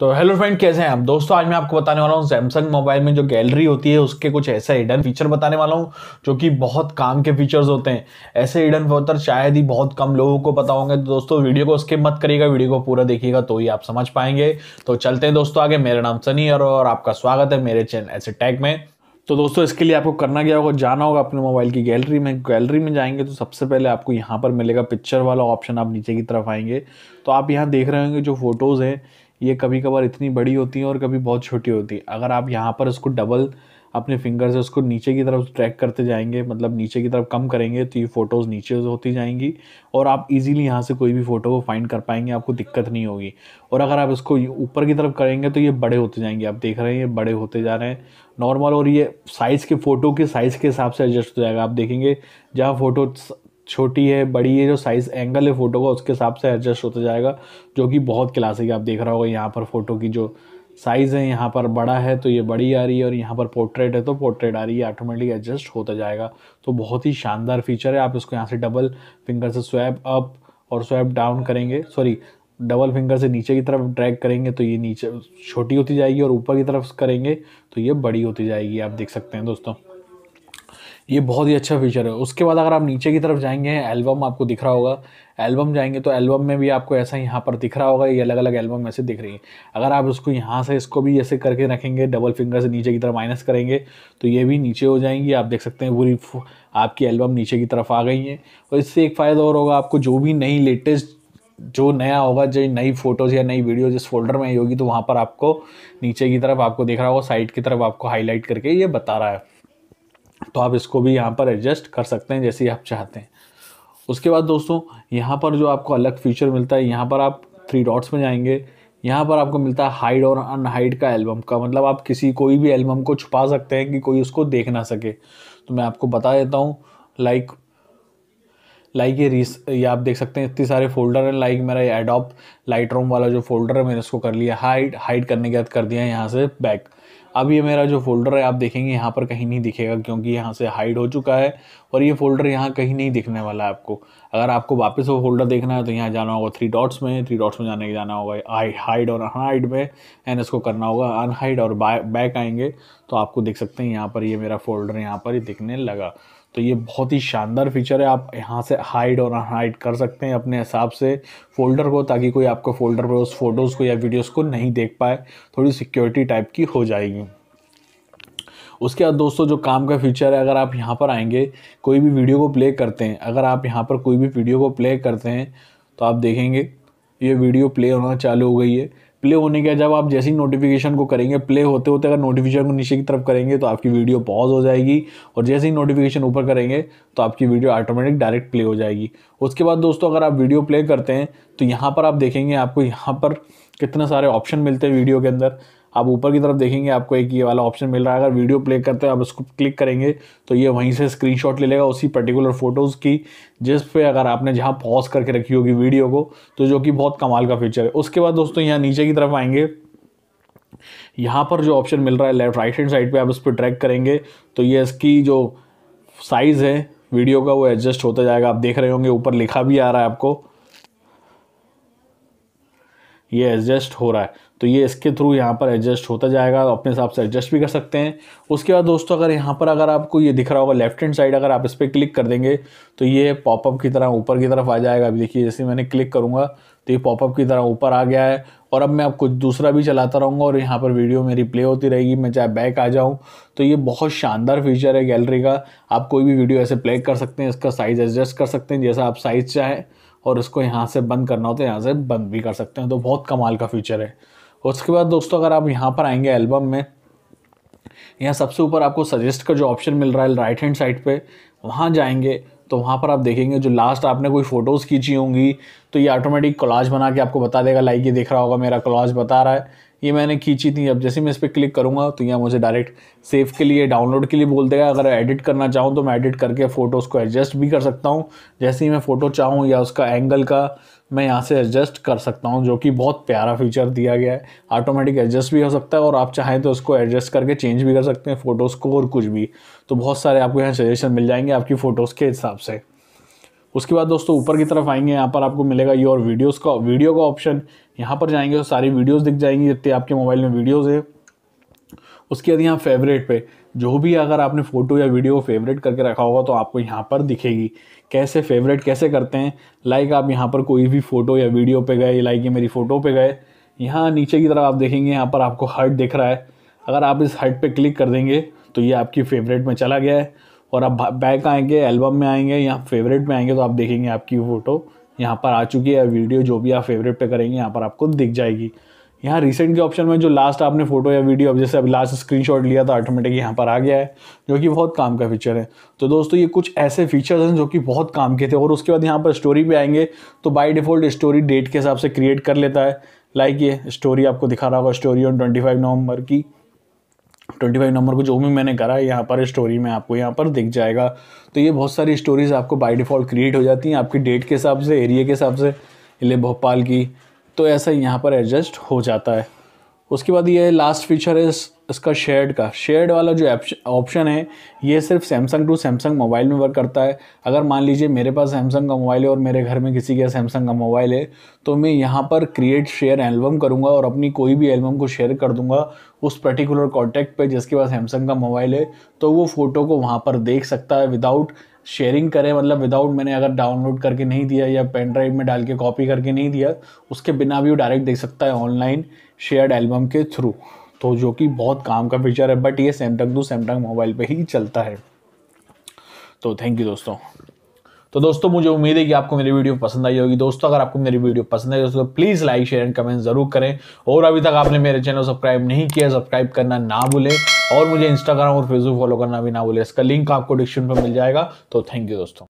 तो hello friend कैसे हैं आप दोस्तों आज मैं आपको बताने वाला हूँ सैमसंग मोबाइल में जो गैलरी होती है उसके कुछ ऐसे हिडन फीचर बताने वाला हूँ जो कि बहुत काम के फीचर्स होते हैं ऐसे हिडन फोतर शायद ही बहुत कम लोगों को पता होंगे तो दोस्तों वीडियो को स्किप मत करिएगा वीडियो को पूरा देखिएगा तो ही आप समझ पाएंगे तो चलते हैं दोस्तों आगे मेरा नाम सनी और, और आपका स्वागत है मेरे चैनल ऐसे टैग में तो दोस्तों इसके लिए आपको करना क्या होगा जाना होगा अपने मोबाइल की गैलरी में गैलरी में जाएंगे तो सबसे पहले आपको यहाँ पर मिलेगा पिक्चर वाला ऑप्शन आप नीचे की तरफ आएंगे तो आप यहाँ देख रहे होंगे जो फोटोज़ हैं ये कभी कभार इतनी बड़ी होती हैं और कभी बहुत छोटी होती है अगर आप यहाँ पर इसको डबल अपने फिंगर से उसको नीचे की तरफ ट्रैक करते जाएंगे मतलब नीचे की तरफ कम करेंगे तो ये फ़ोटोज़ नीचे होती जाएंगी और आप इजीली यहाँ से कोई भी फ़ोटो को फाइंड कर पाएंगे आपको दिक्कत नहीं होगी और अगर आप इसको ऊपर की तरफ करेंगे तो ये बड़े होते जाएंगे आप देख रहे हैं ये बड़े होते जा रहे हैं नॉर्मल और ये साइज़ के फ़ोटो के साइज़ के हिसाब से एडजस्ट हो जाएगा आप देखेंगे जहाँ फ़ोटो छोटी है बड़ी है जो साइज़ एंगल है फ़ोटो का उसके हिसाब से एडजस्ट होता जाएगा जो कि बहुत क्लासिक आप देख रहा होगा यहाँ पर फ़ोटो की जो साइज़ है यहाँ पर बड़ा है तो ये बड़ी आ रही है और यहाँ पर पोर्ट्रेट है तो पोर्ट्रेट आ रही है ऑटोमेटिक एडजस्ट होता जाएगा तो बहुत ही शानदार फीचर है आप इसको यहाँ से डबल फिंगर से स्वैप अप और स्वैप डाउन करेंगे सॉरी डबल फिंगर से नीचे की तरफ ड्रैग करेंगे तो ये नीचे छोटी होती जाएगी और ऊपर की तरफ करेंगे तो ये बड़ी होती जाएगी आप देख सकते हैं दोस्तों ये बहुत ही अच्छा फीचर है उसके बाद अगर आप नीचे की तरफ जाएंगे एल्बम आपको दिख रहा होगा एल्बम जाएंगे तो एल्बम में भी आपको ऐसा यहाँ पर दिख रहा होगा ये अलग अलग एल्बम ऐसे दिख रही है अगर आप उसको यहाँ से इसको भी ऐसे करके रखेंगे डबल फिंगर से नीचे की तरफ माइनस करेंगे तो ये भी नीचे हो जाएंगी आप देख सकते हैं पूरी आपकी एल्बम नीचे की तरफ आ गई है और इससे एक फ़ायदा और होगा आपको जो भी नई लेटेस्ट जो नया होगा जो नई फ़ोटोज़ या नई वीडियो जिस फोल्डर में आई होगी तो वहाँ पर आपको नीचे की तरफ आपको दिख रहा होगा साइड की तरफ आपको हाईलाइट करके ये बता रहा है तो आप इसको भी यहाँ पर एडजस्ट कर सकते हैं जैसे आप चाहते हैं उसके बाद दोस्तों यहाँ पर जो आपको अलग फीचर मिलता है यहाँ पर आप थ्री डॉट्स में जाएंगे यहाँ पर आपको मिलता है हाइड और अनहाइड का एल्बम का मतलब आप किसी कोई भी एल्बम को छुपा सकते हैं कि कोई उसको देख ना सके तो मैं आपको बता देता हूँ लाइक लाइक ये रीस ये आप देख सकते हैं इतने सारे फोल्डर हैं लाइक मेरा ये एडोप लाइट वाला जो फोल्डर है मैंने उसको कर लिया हाइड हाइड करने के बाद कर दिया यहाँ से बैक अब ये मेरा जो फ़ोल्डर है आप देखेंगे यहाँ पर कहीं नहीं दिखेगा क्योंकि यहाँ से हाइड हो चुका है और ये फ़ोल्डर यहाँ कहीं नहीं दिखने वाला है आपको अगर आपको वापस वो फोल्डर देखना है तो यहाँ जाना होगा थ्री डॉट्स में थ्री डॉट्स में जाने के जाना होगा हाइड और अनहाइड में एंड इसको करना होगा अनहाइड और बैक आएंगे तो आपको देख सकते हैं यहाँ पर ये मेरा फोल्डर यहाँ पर ही दिखने लगा तो ये बहुत ही शानदार फीचर है आप यहाँ से हाइड और अनहाइड कर सकते हैं अपने हिसाब से फोल्डर को ताकि कोई आपका फोल्डर पर उस फ़ोटोज़ को या वीडियोज़ को नहीं देख पाए थोड़ी सिक्योरिटी टाइप की हो जाएगी उसके बाद दोस्तों जो काम का फीचर है अगर आप यहाँ पर आएंगे कोई भी वीडियो को प्ले करते हैं अगर आप यहाँ पर कोई भी वीडियो को प्ले करते हैं तो आप देखेंगे ये वीडियो प्ले होना चालू हो गई है प्ले होने के जब आप जैसे ही नोटिफिकेशन को करेंगे प्ले होते होते अगर नोटिफिकेशन को नीचे की तरफ करेंगे तो आपकी वीडियो पॉज हो जाएगी और जैसे ही नोटिफिकेशन ऊपर करेंगे तो आपकी वीडियो ऑटोमेटिक डायरेक्ट प्ले हो जाएगी उसके बाद दोस्तों अगर आप वीडियो प्ले करते हैं तो यहाँ पर आप देखेंगे आपको यहाँ पर कितने सारे ऑप्शन मिलते हैं वीडियो के अंदर आप ऊपर की तरफ देखेंगे आपको एक ये वाला ऑप्शन मिल रहा है अगर वीडियो प्ले करते हैं आप उसको क्लिक करेंगे तो ये वहीं से स्क्रीनशॉट ले लेगा उसी पर्टिकुलर फ़ोटोज़ की जिस पे अगर आपने जहाँ पॉज करके रखी होगी वीडियो को तो जो कि बहुत कमाल का फीचर है उसके बाद दोस्तों यहाँ नीचे की तरफ आएंगे यहाँ पर जो ऑप्शन मिल रहा है लेफ्ट राइट हैंड साइड पर आप इस पर ट्रैक करेंगे तो ये इसकी जो साइज़ है वीडियो का वो एडजस्ट होता जाएगा आप देख रहे होंगे ऊपर लिखा भी आ रहा है आपको ये एडजस्ट हो रहा है तो ये इसके थ्रू यहाँ पर एडजस्ट होता जाएगा अपने हिसाब से एडजस्ट भी कर सकते हैं उसके बाद दोस्तों अगर यहाँ पर अगर आपको ये दिख रहा होगा लेफ्ट हैंड साइड अगर आप इस पर क्लिक कर देंगे तो ये पॉपअप की तरह ऊपर की तरफ आ जाएगा अभी देखिए जैसे मैंने क्लिक करूँगा तो ये पॉपअप की तरह ऊपर आ गया है और अब मैं आप कुछ दूसरा भी चलाता रहूँगा और यहाँ पर वीडियो मेरी प्ले होती रहेगी मैं चाहे बैक आ जाऊँ तो ये बहुत शानदार फीचर है गैलरी का आप कोई भी वीडियो ऐसे प्ले कर सकते हैं इसका साइज़ एडजस्ट कर सकते हैं जैसा आप साइज़ चाहें और इसको यहाँ से बंद करना हो तो यहाँ से बंद भी कर सकते हैं तो बहुत कमाल का फीचर है उसके बाद दोस्तों अगर आप यहाँ पर आएंगे एल्बम में यहाँ सबसे ऊपर आपको सजेस्ट का जो ऑप्शन मिल रहा है राइट हैंड साइड पे वहाँ जाएंगे तो वहाँ पर आप देखेंगे जो लास्ट आपने कोई फ़ोटोज़ खींची होंगी तो ये ऑटोमेटिक कॉलाज बना के आपको बता देगा लाइक ये देख रहा होगा मेरा कॉलाज बता रहा है ये मैंने खींची थी अब जैसे मैं इस पर क्लिक करूँगा तो यहाँ मुझे डायरेक्ट सेव के लिए डाउनलोड के लिए बोल देगा अगर एडिट करना चाहूँ तो मैं एडिट करके फ़ोटोज़ को एडजस्ट भी कर सकता हूँ जैसे ही मैं फ़ोटो चाहूँ या उसका एंगल का मैं यहाँ से एडजस्ट कर सकता हूँ जो कि बहुत प्यारा फीचर दिया गया है ऑटोमेटिक एडजस्ट भी हो सकता है और आप चाहें तो उसको एडजस्ट करके चेंज भी कर सकते हैं फ़ोटोज़ को और कुछ भी तो बहुत सारे आपको यहाँ सजेशन मिल जाएंगे आपकी फ़ोटोज़ के हिसाब से उसके बाद दोस्तों ऊपर की तरफ आएंगे यहाँ पर आपको मिलेगा योर वीडियोस का वीडियो का ऑप्शन यहाँ पर जाएंगे तो सारी वीडियोस दिख जाएंगी जितने आपके मोबाइल में वीडियोस है उसके बाद यहाँ फेवरेट पे जो भी अगर आपने फ़ोटो या वीडियो फेवरेट करके रखा होगा तो आपको यहाँ पर दिखेगी कैसे फेवरेट कैसे करते हैं लाइक आप यहाँ पर कोई भी फ़ोटो या वीडियो पे गए लाइक ये मेरी फ़ोटो पे गए यहाँ नीचे की तरफ आप देखेंगे यहाँ पर आपको हर्ट दिख रहा है अगर आप इस हर्ट पे क्लिक कर देंगे तो ये आपकी फेवरेट में चला गया है और आप बैक आएंगे एल्बम में आएंगे या फेवरेट में आएंगे तो आप देखेंगे आपकी फ़ोटो यहाँ पर आ चुकी है वीडियो जो भी आप फेवरेट पे करेंगे यहाँ पर आपको दिख जाएगी यहाँ रिसेंट के ऑप्शन में जो लास्ट आपने फोटो या वीडियो अब जैसे अब लास्ट स्क्रीनशॉट लिया था ऑटोमेटिक यहाँ पर आ गया है जो कि बहुत काम का फीचर है तो दोस्तों ये कुछ ऐसे फीचर्स हैं जो कि बहुत काम के थे और उसके बाद यहाँ पर स्टोरी पे आएंगे तो बाय डिफ़ॉल्ट स्टोरी डेट के हिसाब से क्रिएट कर लेता है लाइक ये स्टोरी आपको दिखा रहा होगा स्टोरी ऑन ट्वेंटी नवंबर की ट्वेंटी फाइव नंबर को जो भी मैंने करा है यहाँ पर स्टोरी में आपको यहाँ पर दिख जाएगा तो ये बहुत सारी स्टोरीज आपको बाय डिफ़ॉल्ट क्रिएट हो जाती हैं आपकी डेट के हिसाब से एरिया के हिसाब से ले भोपाल की तो ऐसा यहाँ पर एडजस्ट हो जाता है उसके बाद ये लास्ट फीचर है इस, इसका शेयर्ड का शेयर्ड वाला जो ऑप्शन है ये सिर्फ सैमसंग टू सैमसंग मोबाइल में वर्क करता है अगर मान लीजिए मेरे पास सैमसंग का मोबाइल है और मेरे घर में किसी के सैमसंग का मोबाइल है तो मैं यहाँ पर क्रिएट शेयर एल्बम करूँगा और अपनी कोई भी एल्बम को शेयर कर दूँगा उस पर्टिकुलर कॉन्टैक्ट पर जिसके पास सैमसंग का मोबाइल है तो वो फ़ोटो को वहाँ पर देख सकता है विदाउट शेयरिंग करें मतलब विदाउट मैंने अगर डाउनलोड करके नहीं दिया या पेन ड्राइव में डाल के कॉपी करके नहीं दिया उसके बिना भी वो डायरेक्ट देख सकता है ऑनलाइन शेयर्ड एल्बम के थ्रू तो जो कि बहुत काम का फीचर है बट ये सैमसंग टू सैमसंग मोबाइल पे ही चलता है तो थैंक यू दोस्तों तो दोस्तों मुझे उम्मीद है कि आपको मेरी वीडियो पसंद आई होगी दोस्तों अगर आपको मेरी वीडियो पसंद आई दोस्तों please like share and comment जरूर करें और अभी तक आपने मेरे चैनल सब्सक्राइब नहीं किया सब्सक्राइब करना ना भूलें और मुझे इंस्टाग्राम और फेसबुक फॉलो करना भी ना भूले इसका लिंक आपको डिस्क्रिप्शन पर मिल जाएगा तो थैंक यू दोस्तों